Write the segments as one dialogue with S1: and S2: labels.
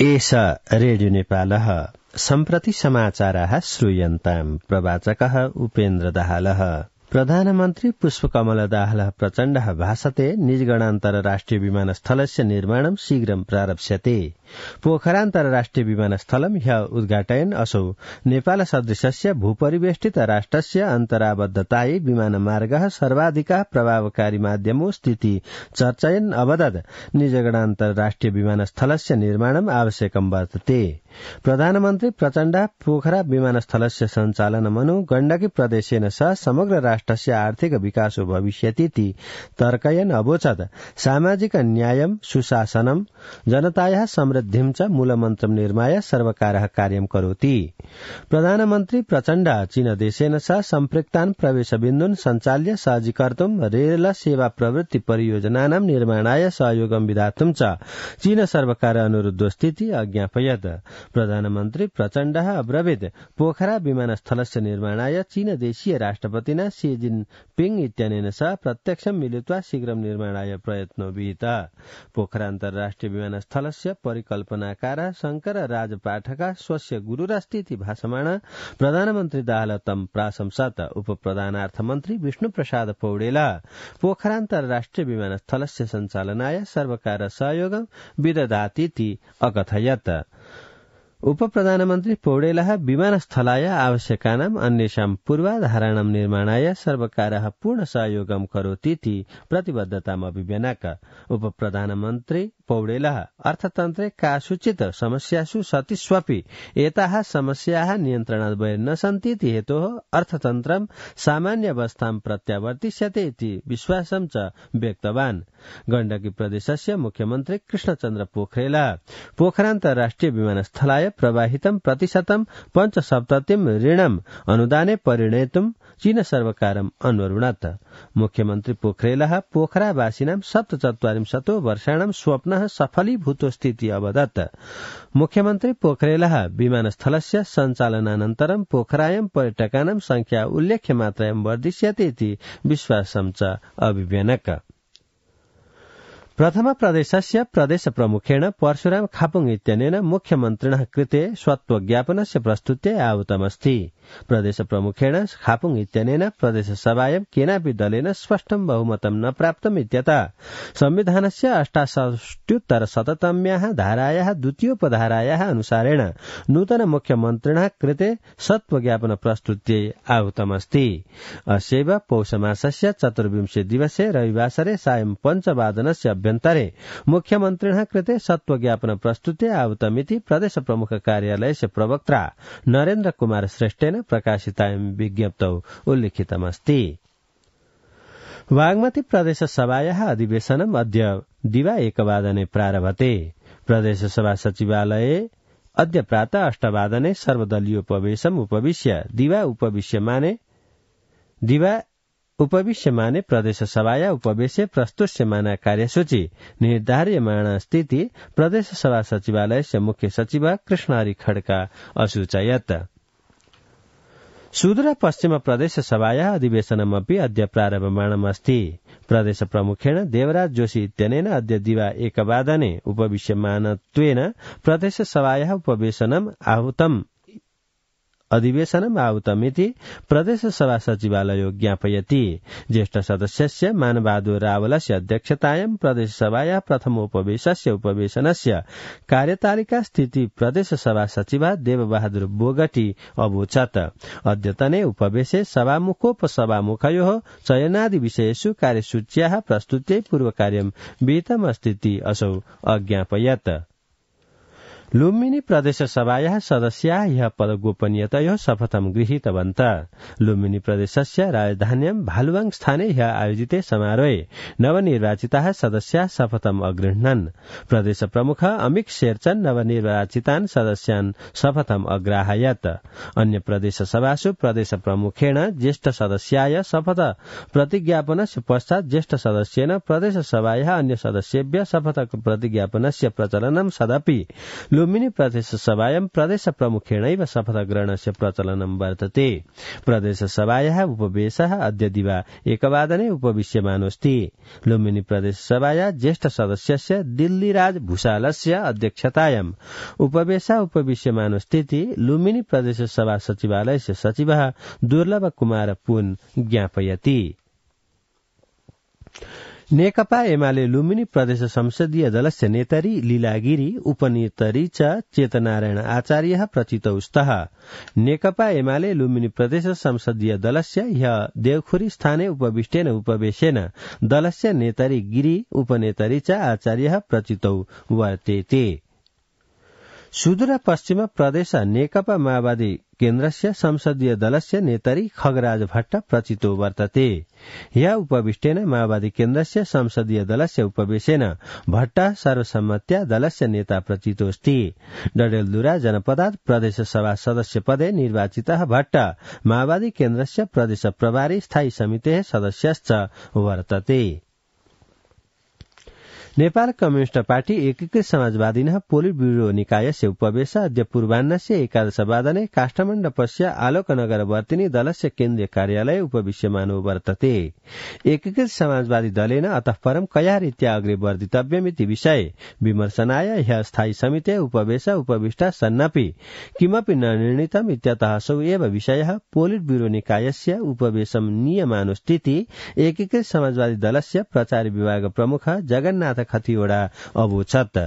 S1: एष रेडियो नेपालः सम्प्रति समाचार श्रूयन्ताम् प्रवाचक उपेन्द्र दाहाल प्रधानमन्त्री पुष्पकमल दाहाल प्रचण्ड भाषते राष्ट्रिय विमानस्थलस्य निर्माणं शीघ्रं प्रारप्स्यते अन्तर्राष्ट्रिय विमानस्थल ह्य उद्घाटयन असौ नेपाल सदृशस्य भूपरिवेष्टित राष्ट्रस्य विमान विमानमार्गः सर्वाधिका प्रभावकारी माध्यमो स्थिति चर्चयन् अवदत् राष्ट्रिय विमानस्थलस्य निर्माण आवश्यकं वर्तते प्रधानमन्त्री प्रचण्ड पोखरा विमानस्थलस्य सञ्चालनमनु गण्डकी प्रदेशेन सह समग्र आर्थिक आर्थिक विकासो ಭವಿಷ್ಯತೀತಿ तर्कयन अवोचत सामाजिक न्याय सुशासनम जनताया समृद्धिम च मूलमन्त्रं निर्माय सर्वकारः कार्यं करोति प्रधानमन्त्री प्रचण्ड चीनदेशेन सह प्रवेश प्रवेशबिन्दून् सञ्चाल्य सहजीकर्त रेल सेवा प्रवृत्ति परियोजनानां निर्माणाय सहयोगं विधातुं च चीन सर्वकार अनुरुद्धो स्थिति अज्ञापयत प्रधानमन्त्री प्रचण्डः अब्रवीत् पोखरा विमानस्थलस्य निर्माणाय चीनदेशीय राष्ट्रपतिना सी ಯಜಿನ್ ಪಿಂಗ್ प्रत्यक्ष मिलित्वा शीघ्र निर्माण ಶೀಘ್ರಂ प्रयत्न ಪ್ರಯತ್ನೋವಿಹಿತ पोखरा अन्तर्राष्ट्रिय विमानस्थलस्य परिकल्पनाकारा शंकर राजपाठका स्वस्य गुरूरास्थिति भाषमाण प्रधानमन्त्री दाहलतम मन्त्री विष्णु विष्णुप्रसाद पौडेला पोखरा अन्तर्राष्ट्रिय विमानस्थलस्य संचालनाय सर्वकार सहयोगं विदधातीति अकथयत् उप प्रधानमन्त्री पौडेलः विमानस्थलाय आवश्यकानाम् अन्येषां पूर्वाधाराणां निर्माणाय सर्वकारः पूर्णसहयोगं करोतीति प्रतिबद्धताम् अभिव्यनाक उपप्रधानमन्त्री पौडेलः अर्थतन्त्रे कासुचित् समस्यासु स्वपि एताः समस्याः नियन्त्रणाद्वये न सन्ति इति हेतोः अर्थतन्त्रं सामान्यावस्थां प्रत्यावर्तिष्यते इति विश्वासं च व्यक्तवान् गण्डकी प्रदेशस्य मुख्यमन्त्री कृष्णचन्द्र पोखरेल पोखरा विमानस्थलाय प्रवाहितम प्रतिशतम सप्तम ऋणम अनुदाने परिणयतुम चीन सर्वकारम अन्वरुणत मुख्यमन्त्री पोखरेलः पोखरावासिनां सप्तचत्वारिंशतो स्वप्न स्वप्नः स्थिति अवदत मुख्यमन्त्री पोखरेल विमानस्थलस्य सञ्चालनानन्तरं पोखरायां पर्यटकानां संख्या मात्रायां वर्धिष्यते इति विश्वासं च अभिव्यनक प्रथमा प्रदेशस्य प्रदेश प्रमुखेण परशुराम खापुङ इत्यनेन मुख्यमन्त्रिण कृते ज्ञापनस्य प्रस्तुत्य आवतमस्ति प्रदेश प्रमुखेण खापुङ इत्यनेन सभायां केनापि दलेन स्पष्टं बहुमतं न प्राप्तम् इत्यतः संविधानस्य अष्टाषष्ट्युत्तर शततम्याः धारायाः द्वितीयोपधाराया अनुसारेण नूतन मुख्यमन्त्रिण कृते ज्ञापन प्रस्तुत्य आवतमस्ति अस्यैव पौषमासस्य चतुर्विंशे दिवसे रविवासरे सायं पञ्चवादनस्य ಅಭ್ಯಂತರೆ ಮುಖ್ಯಮಂತ್ರಿಣ ಕೃತೆ ಸತ್ವಜ್ಞಾಪನ ಪ್ರಸ್ತುತೆ ಆವತಮಿತಿ प्रदेश प्रमुख ಕಾರ್यालಯस्य प्रवक्ता नरेन्द्र कुमार श्रेष्ठेन प्रकाशितायां विज्ञप्तौ उल्लिखितमस्ति प्रदेश प्रदेशसभायाः अधिवेशनम् अद्य दिवा एकवादने प्रारभते प्रदेश सभा सचिवालय अद्य प्रात अष्टवादने सर्वदलीय सर्वदलीयोपवेशम् उपविश्य दिवा उपविश्यमाने दिवा उपविश्यमाने प्रदेश या उपवेश्य प्रस्तुष्यमाना कार्यसूची निर्धार्यमाणा स्थिति प्रदेश सभा सचिवालयस्य मुख्य सचिव कृष्णहरि खड्का पश्चिम प्रदेश प्रदेशसभाया अधिवेशनमपि अद्य प्रारम्भमाणमस्ति प्रदेश प्रमुखेण देवराज जोशी इत्यनेन अद्य दिवा एकवादने उपविश्यमानत्वेन सभाया उपवेशनम् आहुतम् अधिवेशनम् आहुतमिति प्रदेश सभा सचिवालयो ज्ञापयति ज्येष्ठ सदस्यस्य मानबहादुर रावलस्य अध्यक्षतायां प्रथम प्रथमोपवेशस्य उपवेशनस्य कार्यतालिका स्थिति प्रदेश सभा सचिव देवबहादुर बोगटी अबोचत अद्यतने उपवेशे सभामुखोपसभामुखयो चयनादि विषयेषु कार्यसूच्या प्रस्तुत्यै पूर्वकार्यम् विहितमस्तीति असौ अज्ञापयत् लुम्बिनी प्रदेशसभाया सदस्या ह्य पदगोपनीयतयो शपथम गृहीतवन्त लुम्बिनी प्रदेशस्य राजधानी भालुवाङ स्थाने ह्य आयोजित समारोहे नवनिर्वाचिता सदस्य शपथम अगृह्णन् प्रदेश प्रमुख अमित शेरचन नवनिर्वाचितान् सदस्यान् शपथम अग्राहयत अन्य प्रदेश सभासु प्रदेश प्रमुखेण ज्येष्ठ सदस्याय शपथ प्रतिज्ञापनस्य पश्चात् ज्येष्ठ सदस्येन सभाया अन्य सदस्येभ्य शपथ प्रतिज्ञापनस्य प्रचलनं सदपि ಲುಂಬಿನಿ ಪ್ರದೇಶ प्रदेश ಪ್ರದೇಶ शपथ ಶಪಥಗ್ರಹಣस्य प्रचलनं वर्तते प्रदेशसभायाः उपवेशः अद्य दिवा एकवादने उपविश्यमानोऽस्ति लुम्बिनी प्रदेशसभाया ज्येष्ठ सदस्यस्य दिल्लीराज भूषालस्य अध्यक्षतायाम् उपवेशः उपविश्यमानोऽस्तीति लुम्बिनी प्रदेशसभा सचिवालयस्य सचिवः दुर्लभ कुमार पुन ज्ञापयति नेकपा एमाले लुम्बिनी प्रदेश संसदीय दलस्य नेतारी लीला गिरी उपनेतरी च चेतनारायण आचार्य प्रचित स्तः नेकपा एमाले लुम्बिनी प्रदेश संसदीय दलस्य ह्य देवखुरी स्थाने उपविष्टेन उपवेशेन दलस्य नेतरी गिरी उपनेतरी च आचार्य प्रचितौ वर्तेते सुदूरपश्चिम प्रदेश नेकपा माओवादी केन्द्रस्य संसदीय दलस्य नेतरी खगराज भट्ट प्रचितो वर्तते या उपविष्टेन माओवादी केन्द्रस्य संसदीय दलस्य उपवेशेन भट्ट सर्वसम्मत्या दलस्य नेता प्रचितोऽस्ति डडेलदुरा जनपद प्रदेश सभा सदस्य पदे निर्वाचित भट्ट माओवादी केन्द्रस्य प्रदेश प्रभारी स्थायी समिते सदस्यश्च वर्तते नेपाल कम्युनिष्ट पार्टी एकीकृत समाजवादी पोलिट ब्युरो निकाय सेउपवेश अद्य पूर्वान्नस्य एकादशवादने आलोक आलोकनगर वर्तिनी दलस्य केन्द्रीय कार्यालय मानव वर्तते एकीकृत समाजवादी दलेन अत परम कया रीत्या अग्रे वर्धितव्यमिति विषये विमर्शनाय ह्य स्थायी समिते उपवेश उपविष्टा सन्नपि किमपि न निर्णीतम् इत्यतः एव विषयः पोलिट ब्युरो निकायस्य उपवेशम नियमानुस्थिति एकीकृत समाजवादी दलस्य प्रचार विभाग प्रमुख जगन्नाथ कतिवटा अभूछत्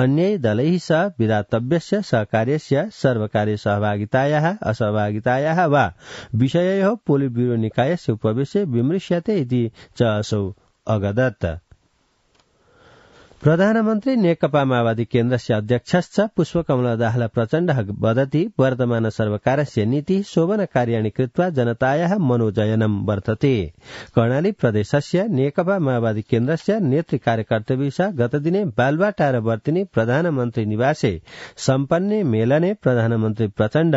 S1: अन्य दलै स विधातव्य सहकार्यस्य सर्वकार्य सहभागितायाः असहभागितायाः वा पोलिट पोलिब्युरो निकायस्य उपवेशे विमृश्यते इति च असौ अगदत् प्रधानमन्त्री नेकपा माओवादी केन्द्रस्य अध्यक्षश्च पुष्पकमल दाहाल प्रचण्डः वदति वर्तमान सर्वकारस्य नीति शोभन कार्याणी कृत्वा जनताया मनोजयनं वर्तते कर्णाली प्रदेशस्य नेकपा माओवादी केन्द्रस्य नेतृ कार्यकर्तृभिः गतदिने बालवाटार वर्तिनी प्रधानमन्त्री निवासे सम्पन्ने मेलने प्रधानमन्त्री प्रचण्ड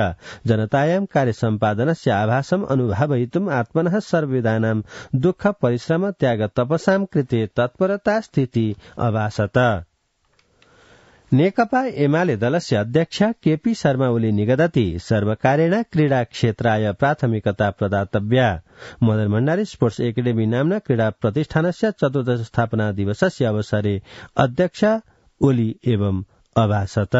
S1: जनतायां कार्यसम्पादनस्य आभासम् अनुभावयितुम् आत्मनः सर्वविधानां दुःख परिश्रम त्याग तपसाम कृते तत्परता स्थिति भाषा त नेकपा एमाले दलस्य अध्यक्ष केपी शर्मा ओली निगदति सर्वकारेण क्रीडा क्षेत्राय प्राथमिकता प्रदातव्य मदन भण्डारी स्पोर्ट्स एकाडेमी नाम्ना क्रीडा प्रतिष्ठानस्य चतुर्दश स्थापना दिवसस्य अवसरे अध्यक्ष ओली एवं अभाषत